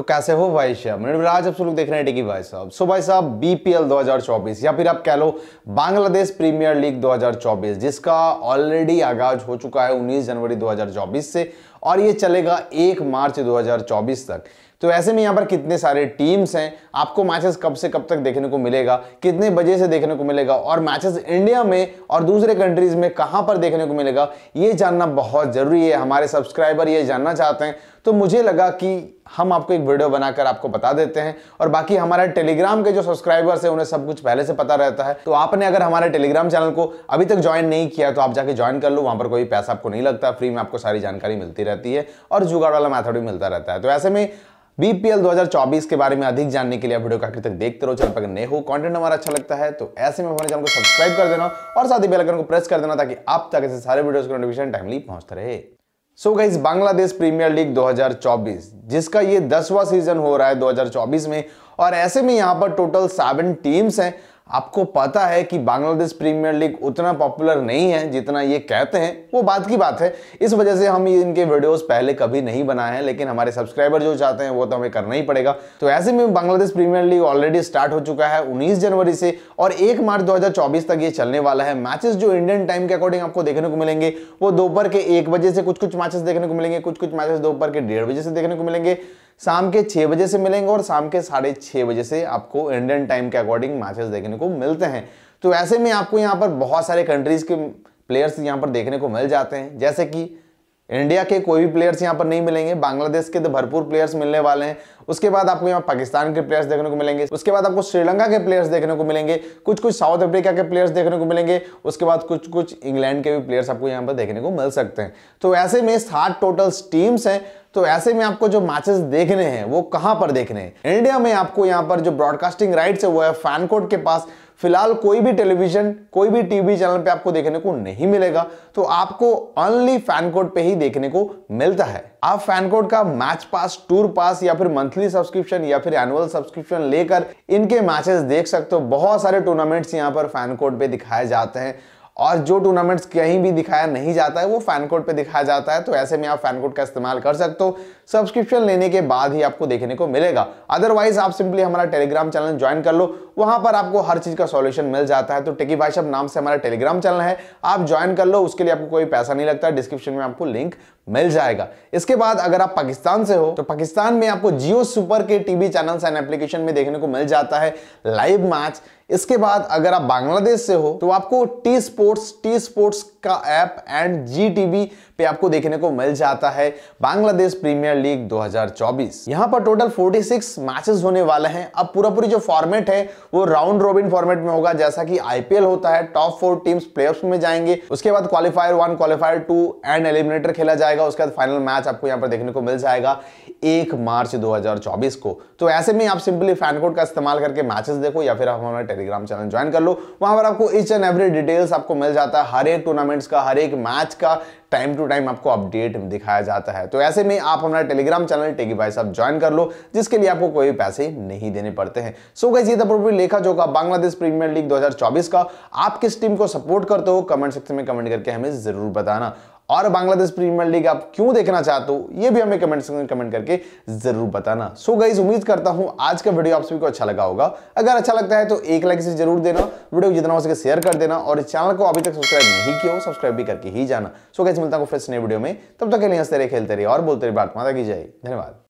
तो कैसे हो भाई साहब आज आप लोग देख रहे हैं डिगी भाई साहब सो भाई साहब बीपीएल 2024 या फिर आप कह लो बांग्लादेश प्रीमियर लीग 2024 जिसका ऑलरेडी आगाज हो चुका है 19 जनवरी 2024 से और ये चलेगा 1 मार्च 2024 तक तो ऐसे में यहाँ पर कितने सारे टीम्स हैं आपको मैचेस कब से कब तक देखने को मिलेगा कितने बजे से देखने को मिलेगा और मैचेस इंडिया में और दूसरे कंट्रीज में कहाँ पर देखने को मिलेगा ये जानना बहुत ज़रूरी है हमारे सब्सक्राइबर ये जानना चाहते हैं तो मुझे लगा कि हम आपको एक वीडियो बनाकर आपको बता देते हैं और बाकी हमारे टेलीग्राम के जो सब्सक्राइबर्स हैं उन्हें सब कुछ पहले से पता रहता है तो आपने अगर हमारे टेलीग्राम चैनल को अभी तक ज्वाइन नहीं किया तो आप जाके ज्वाइन कर लो वहाँ पर कोई पैसा आपको नहीं लगता फ्री में आपको सारी जानकारी मिलती रहती है और जुगाड़ वाला मैथड भी मिलता रहता है तो ऐसे में बीपीएल 2024 के बारे में अधिक जानने के लिए वीडियो का तक देखते रहो चैनल पर नए हो कंटेंट हमारा अच्छा लगता है तो ऐसे में हमारे चैनल को सब्सक्राइब कर देना और साथ ही बेल आइकन को प्रेस कर देना ताकि आप तक ऐसे सारे वीडियोस का नोटिफिकेशन टाइमली पहुंचते रहे सो गई बांग्लादेश प्रीमियर लीग 2024 जिसका ये दसवां सीजन हो रहा है 2024 में और ऐसे में यहाँ पर टोटल सेवन टीम्स हैं आपको पता है कि बांग्लादेश प्रीमियर लीग उतना पॉपुलर नहीं है जितना ये कहते हैं वो बात की बात है इस वजह से हम इनके वीडियोस पहले कभी नहीं बनाए हैं लेकिन हमारे सब्सक्राइबर जो चाहते हैं वो तो हमें करना ही पड़ेगा तो ऐसे में Bangladesh premier league already start हो चुका है उन्नीस जनवरी से और एक मार्च दो तक ये चलने वाला है मैचेस जो इंडियन टाइम के अकॉर्डिंग आपको देखने को मिलेंगे वो दोपहर के एक बजे से कुछ कुछ मैचेस देखने को मिलेंगे कुछ कुछ मैचेस दोपहर के डेढ़ बजे से देखने को मिलेंगे शाम के छः बजे से मिलेंगे और शाम के साढ़े छः बजे से आपको इंडियन टाइम के अकॉर्डिंग मैचेस देखने को मिलते हैं तो ऐसे में आपको यहाँ पर बहुत सारे कंट्रीज़ के प्लेयर्स यहाँ पर देखने को मिल जाते हैं जैसे कि इंडिया के कोई भी प्लेयर्स यहाँ पर नहीं मिलेंगे बांग्लादेश के तो भरपूर प्लेयर्स मिलने वाले हैं उसके बाद आपको यहाँ पाकिस्तान के प्लेयर्स देखने को मिलेंगे उसके बाद आपको श्रीलंका के प्लेयर्स देखने को मिलेंगे कुछ कुछ साउथ अफ्रीका के प्लेयर्स देखने को मिलेंगे उसके बाद कुछ कुछ इंग्लैंड के भी प्लेयर्स आपको यहाँ पर देखने को मिल सकते हैं तो ऐसे में सात टोटल टीम्स हैं तो ऐसे में आपको जो मैचेस देखने हैं वो कहां पर देखने हैं इंडिया में आपको यहां पर जो ब्रॉडकास्टिंग राइट्स है वो है कोड के पास फिलहाल कोई भी टेलीविजन कोई भी टीवी चैनल पे आपको देखने को नहीं मिलेगा तो आपको ओनली कोड पे ही देखने को मिलता है आप फैन कोड का मैच पास टूर पास या फिर मंथली सब्सक्रिप्शन या फिर एनुअल सब्सक्रिप्शन लेकर इनके मैचेस देख सकते हो बहुत सारे टूर्नामेंट्स यहाँ पर फैन कोड पे दिखाए जाते हैं और जो टूर्नामेंट्स कहीं भी दिखाया नहीं जाता है वो फैन कोड पे दिखाया जाता है तो ऐसे में आप फैन कोड का इस्तेमाल कर सकते हो सब्सक्रिप्शन लेने के बाद ही आपको देखने को मिलेगा अदरवाइज आप सिंपली हमारा टेलीग्राम चैनल ज्वाइन कर लो वहां पर आपको हर चीज का सॉल्यूशन मिल जाता है तो टेकी भाई साहब नाम से हमारा टेलीग्राम चैनल है आप ज्वाइन कर लो उसके लिए आपको कोई पैसा नहीं लगता डिस्क्रिप्शन में आपको लिंक मिल जाएगा इसके बाद अगर आप पाकिस्तान से हो तो पाकिस्तान में आपको जियो सुपर के टीवी चैनल एंड एप्लीकेशन में देखने को मिल जाता है लाइव मैच इसके बाद अगर आप बांग्लादेश से हो तो आपको टी स्पोर्ट्स टी स्पोर्ट्स का ऐप एंड जी टीवी पे आपको देखने को मिल जाता है बांग्लादेश प्रीमियर लीग 2024 यहां पर टोटल 46 मैचेस होने वाले हैं अब पूरा पूरी जो फॉर्मेट है वो राउंड रोबिन फॉर्मेट में होगा जैसा कि आईपीएल होता है टॉप फोर टीम्स प्लेऑफ्स में जाएंगे उसके बाद qualifier one qualifier two and eliminator खेला जाएगा उसके बाद फाइनल मैच आपको यहाँ पर देखने को मिल जाएगा एक मार्च दो को तो ऐसे में आप सिंपली फैन कोड का इस्तेमाल करके मैचेस देखो या फिर आप हमारे टेलीग्राम चैनल ज्वाइन कर लो वहां पर आपको ईच एंड एवरी डिटेल्स आपको मिल जाता है हर एक टूर्नामेंट्स का हर एक मैच का टाइम टू टाइम आपको अपडेट दिखाया जाता है तो ऐसे में आप हमारा टेलीग्राम चैनल टेगी भाई साहब ज्वाइन कर लो जिसके लिए आपको कोई पैसे नहीं देने पड़ते हैं सो गई ये था लेखा जो बांग्लादेश प्रीमियर लीग 2024 का आप किस टीम को सपोर्ट करते हो कमेंट सेक्शन में कमेंट करके हमें जरूर बताना और बांग्लादेश प्रीमियर लीग आप क्यों देखना चाहते हो ये भी हमें कमेंट सेक्शन में कमेंट करके जरूर बताना सो गाइज उम्मीद करता हूं आज का वीडियो आप सभी को अच्छा लगा होगा अगर अच्छा लगता है तो एक लाइक से जरूर देना वीडियो जितना हो सके शेयर कर देना और चैनल को अभी तक सब्सक्राइब नहीं किया हो सब्सक्राइब भी करके ही जाना सो गाइज मिलता हूँ फिर नए वीडियो में तब तक के लिए हंसते रहे खेलते रहे और बोलते रहे बात माता की जाए धन्यवाद